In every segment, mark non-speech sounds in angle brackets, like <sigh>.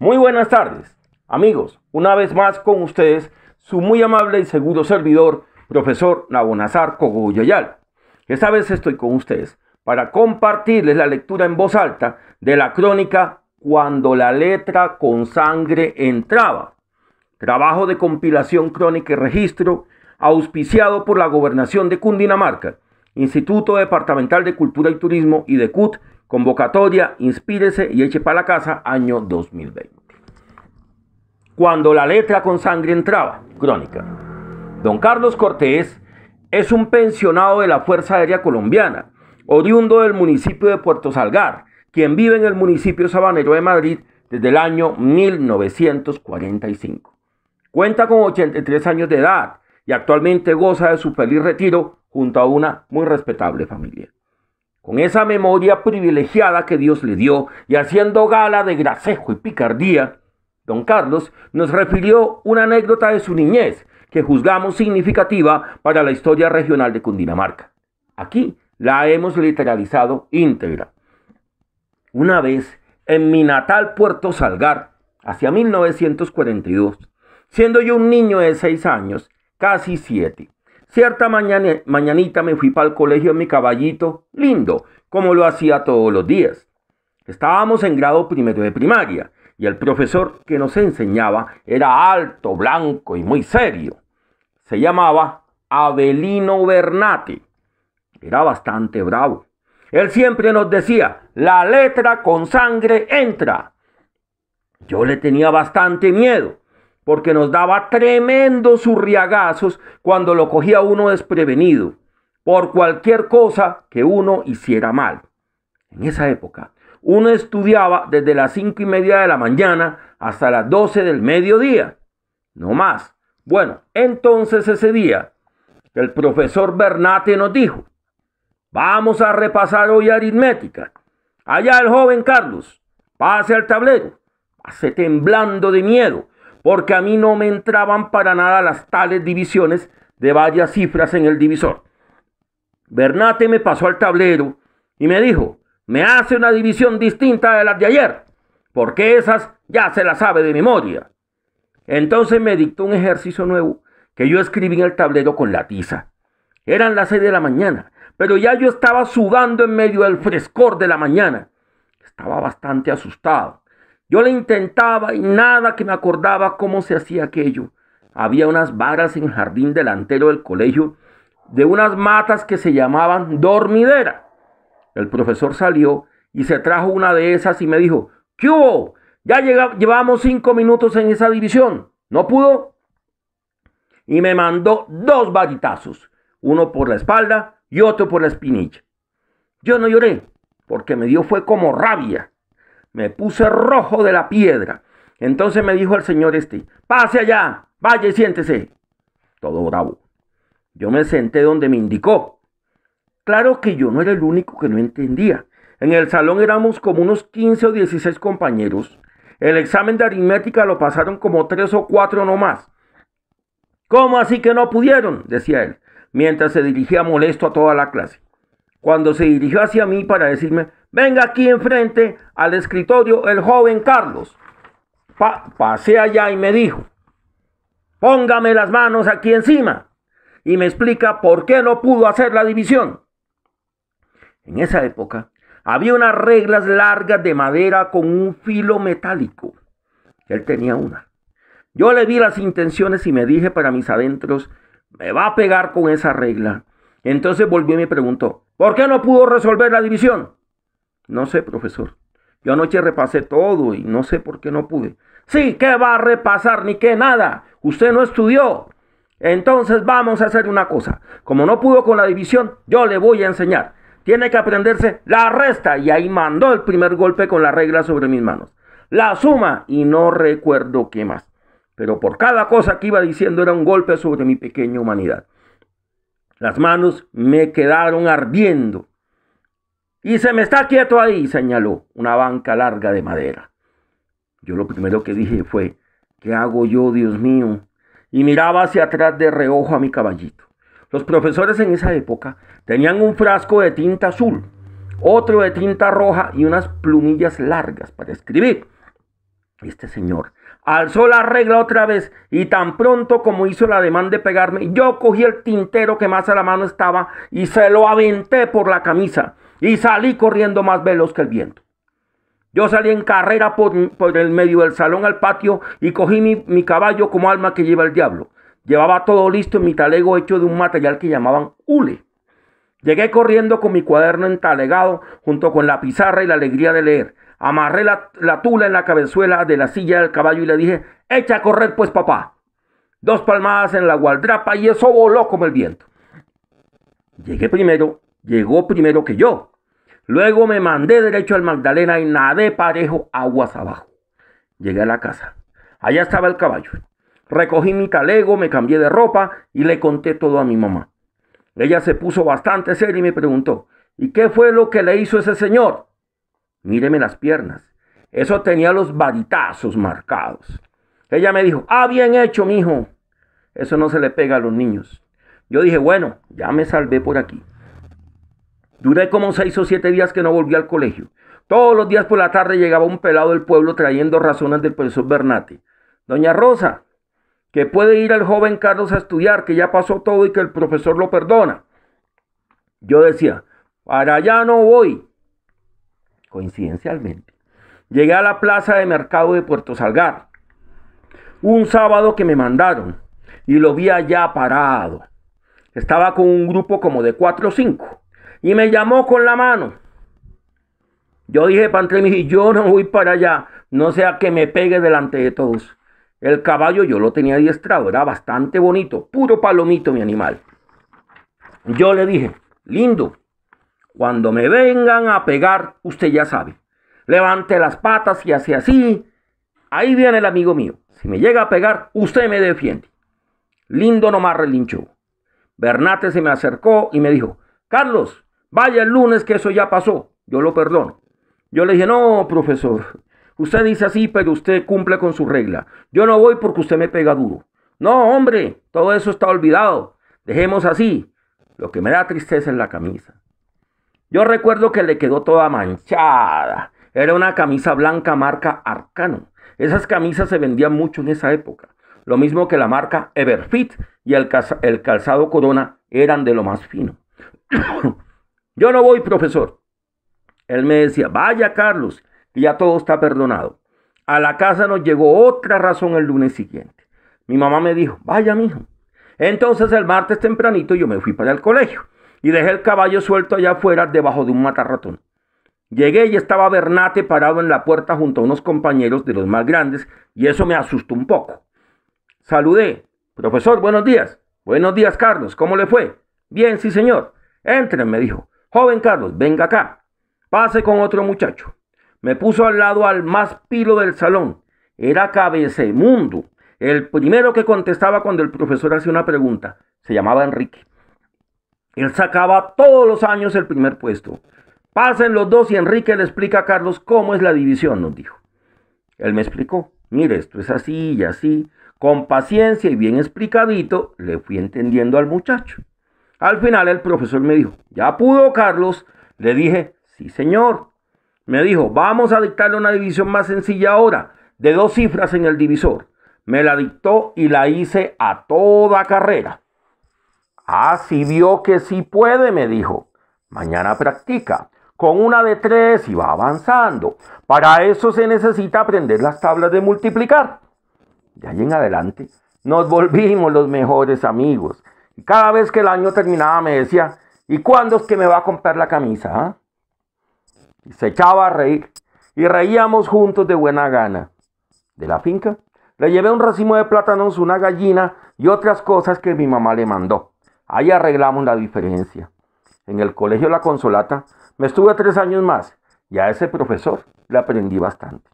Muy buenas tardes, amigos. Una vez más con ustedes, su muy amable y seguro servidor, profesor Nabonazar Cogoyayal. Esta vez estoy con ustedes para compartirles la lectura en voz alta de la crónica Cuando la letra con sangre entraba. Trabajo de compilación crónica y registro auspiciado por la gobernación de Cundinamarca Instituto Departamental de Cultura y Turismo y de CUT, convocatoria Inspírese y eche para la casa, año 2020. Cuando la letra con sangre entraba, crónica. Don Carlos Cortés es un pensionado de la Fuerza Aérea Colombiana, oriundo del municipio de Puerto Salgar, quien vive en el municipio sabanero de Madrid desde el año 1945. Cuenta con 83 años de edad y actualmente goza de su feliz retiro junto a una muy respetable familia. Con esa memoria privilegiada que Dios le dio y haciendo gala de gracejo y picardía, don Carlos nos refirió una anécdota de su niñez que juzgamos significativa para la historia regional de Cundinamarca. Aquí la hemos literalizado íntegra. Una vez, en mi natal Puerto Salgar, hacia 1942, siendo yo un niño de 6 años, casi 7, Cierta mañana, mañanita me fui para el colegio en mi caballito, lindo, como lo hacía todos los días. Estábamos en grado primero de primaria y el profesor que nos enseñaba era alto, blanco y muy serio. Se llamaba Abelino Bernate. Era bastante bravo. Él siempre nos decía, la letra con sangre entra. Yo le tenía bastante miedo, porque nos daba tremendos surriagazos cuando lo cogía uno desprevenido, por cualquier cosa que uno hiciera mal. En esa época, uno estudiaba desde las cinco y media de la mañana hasta las 12 del mediodía, no más. Bueno, entonces ese día, el profesor Bernate nos dijo, vamos a repasar hoy aritmética. Allá el joven Carlos, pase al tablero, pase temblando de miedo porque a mí no me entraban para nada las tales divisiones de varias cifras en el divisor. Bernate me pasó al tablero y me dijo, me hace una división distinta de las de ayer, porque esas ya se las sabe de memoria. Entonces me dictó un ejercicio nuevo que yo escribí en el tablero con la tiza. Eran las seis de la mañana, pero ya yo estaba sudando en medio del frescor de la mañana. Estaba bastante asustado. Yo le intentaba y nada que me acordaba cómo se hacía aquello. Había unas varas en el jardín delantero del colegio de unas matas que se llamaban dormidera. El profesor salió y se trajo una de esas y me dijo, ¿qué Ya llevamos cinco minutos en esa división. ¿No pudo? Y me mandó dos varitazos, uno por la espalda y otro por la espinilla. Yo no lloré, porque me dio fue como rabia. Me puse rojo de la piedra. Entonces me dijo el señor este, pase allá, vaya y siéntese. Todo bravo. Yo me senté donde me indicó. Claro que yo no era el único que no entendía. En el salón éramos como unos 15 o 16 compañeros. El examen de aritmética lo pasaron como tres o cuatro nomás. ¿Cómo así que no pudieron? decía él, mientras se dirigía molesto a toda la clase cuando se dirigió hacia mí para decirme, venga aquí enfrente al escritorio el joven Carlos. pasé allá y me dijo, póngame las manos aquí encima y me explica por qué no pudo hacer la división. En esa época había unas reglas largas de madera con un filo metálico. Él tenía una. Yo le vi las intenciones y me dije para mis adentros, me va a pegar con esa regla. Entonces volvió y me preguntó, ¿Por qué no pudo resolver la división? No sé, profesor. Yo anoche repasé todo y no sé por qué no pude. Sí, ¿qué va a repasar? Ni qué nada. Usted no estudió. Entonces vamos a hacer una cosa. Como no pudo con la división, yo le voy a enseñar. Tiene que aprenderse la resta y ahí mandó el primer golpe con la regla sobre mis manos. La suma y no recuerdo qué más. Pero por cada cosa que iba diciendo era un golpe sobre mi pequeña humanidad. Las manos me quedaron ardiendo. Y se me está quieto ahí, señaló, una banca larga de madera. Yo lo primero que dije fue, ¿qué hago yo, Dios mío? Y miraba hacia atrás de reojo a mi caballito. Los profesores en esa época tenían un frasco de tinta azul, otro de tinta roja y unas plumillas largas para escribir. Este señor alzó la regla otra vez y tan pronto como hizo la demanda de pegarme, yo cogí el tintero que más a la mano estaba y se lo aventé por la camisa y salí corriendo más veloz que el viento. Yo salí en carrera por, el medio del salón al patio y cogí mi, mi caballo como alma que lleva el diablo. Llevaba todo listo en mi talego hecho de un material que llamaban hule. Llegué corriendo con mi cuaderno entalegado junto con la pizarra y la alegría de leer amarré la, tula en la cabezuela de la silla del caballo y le dije, echa a correr pues papá. Dos palmadas en la gualdrapa y eso voló como el viento. Llegué primero, llegó primero que yo. Luego me mandé derecho al Magdalena y nadé parejo aguas abajo. Llegué a la casa. Allá estaba el caballo. Recogí mi talego, me cambié de ropa y le conté todo a mi mamá. Ella se puso bastante seria y me preguntó, ¿y qué fue lo que le hizo ese señor? Míreme las piernas. Eso tenía los varitazos marcados. Ella me dijo, ah, bien hecho, mijo. Eso no se le pega a los niños. Yo dije, bueno, ya me salvé por aquí. Duré como seis o siete días que no volví al colegio. Todos los días por la tarde llegaba un pelado del pueblo trayendo razones del profesor Bernate. Doña Rosa, que puede ir el joven Carlos a estudiar, que ya pasó todo y que el profesor lo perdona. Yo decía, para allá no voy coincidencialmente. Llegué a la plaza de mercado de Puerto Salgar. Un sábado que me mandaron y lo vi allá parado. Estaba con un grupo como de cuatro o cinco y me llamó con la mano. Yo dije para entre mí, yo no voy para allá, no sea que me pegue delante de todos. El caballo yo lo tenía adiestrado, era bastante bonito, puro palomito mi animal. Yo le dije, lindo, cuando me vengan a pegar, usted ya sabe. Levante las patas y hace así. Ahí viene el amigo mío. Si me llega a pegar, usted me defiende. Lindo nomás relinchó. Bernate se me acercó y me dijo, Carlos, vaya el lunes que eso ya pasó. Yo lo perdono. Yo le dije, no, profesor. Usted dice así, pero usted cumple con su regla. Yo no voy porque usted me pega duro. No, hombre, todo eso está olvidado. Dejemos así. Lo que me da tristeza es la camisa. Yo recuerdo que le quedó toda manchada. Era una camisa blanca marca Arcano. Esas camisas se vendían mucho en esa época. Lo mismo que la marca Everfit y el, calzado Corona eran de lo más fino. <coughs> Yo no voy, profesor. Él me decía, vaya Carlos, que ya todo está perdonado. A la casa nos llegó otra razón el lunes siguiente. Mi mamá me dijo, vaya mijo. Entonces el martes tempranito yo me fui para el colegio y dejé el caballo suelto allá afuera debajo de un matarratón. Llegué y estaba Bernate parado en la puerta junto a unos compañeros de los más grandes y eso me asustó un poco. Saludé. Profesor, buenos días. Buenos días, Carlos. ¿Cómo le fue? Bien, sí, señor. Entren, me dijo. Joven Carlos, venga acá. Pase con otro muchacho. Me puso al lado al más pilo del salón. Era Cabecemundo, el primero que contestaba cuando el profesor hacía una pregunta. Se llamaba Enrique. Él sacaba todos los años el primer puesto. Pasen los dos y Enrique le explica a Carlos cómo es la división, nos dijo. Él me explicó, mire, esto es así y así. Con paciencia y bien explicadito, le fui entendiendo al muchacho. Al final el profesor me dijo, ¿ya pudo Carlos? Le dije, sí señor. Me dijo, vamos a dictarle una división más sencilla ahora, de dos cifras en el divisor. Me la dictó y la hice a toda carrera. Ah, vio que sí puede, me dijo. Mañana practica. Con una de tres y va avanzando. Para eso se necesita aprender las tablas de multiplicar. De allí en adelante nos <laughs> volvimos los mejores amigos. Y cada vez que el año terminaba me decía, ¿y cuándo es que me va a comprar la camisa? Ah? Y se echaba a reír. Y reíamos juntos de buena gana. De la finca le llevé un racimo de plátanos, una gallina y otras cosas que mi mamá le mandó. Ahí arreglamos la diferencia. En el colegio La Consolata me estuve tres años más y a ese profesor le aprendí bastante.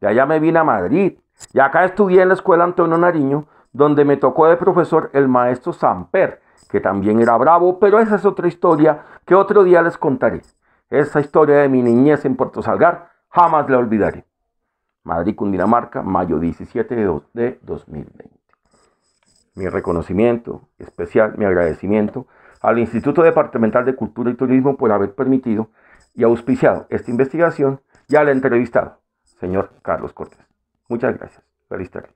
De allá me vine a Madrid y acá estudié en la escuela Antonio Nariño, donde me tocó de profesor el maestro Samper, que también era bravo, pero esa es otra historia que otro día les contaré. Esa historia de mi niñez en Puerto Salgar jamás la olvidaré. Madrid, Cundinamarca, mayo 17 de 2020 mi reconocimiento especial, mi agradecimiento al Instituto Departamental de Cultura y Turismo por haber permitido y auspiciado esta investigación y al entrevistado, señor Carlos Cortés. Muchas gracias. Feliz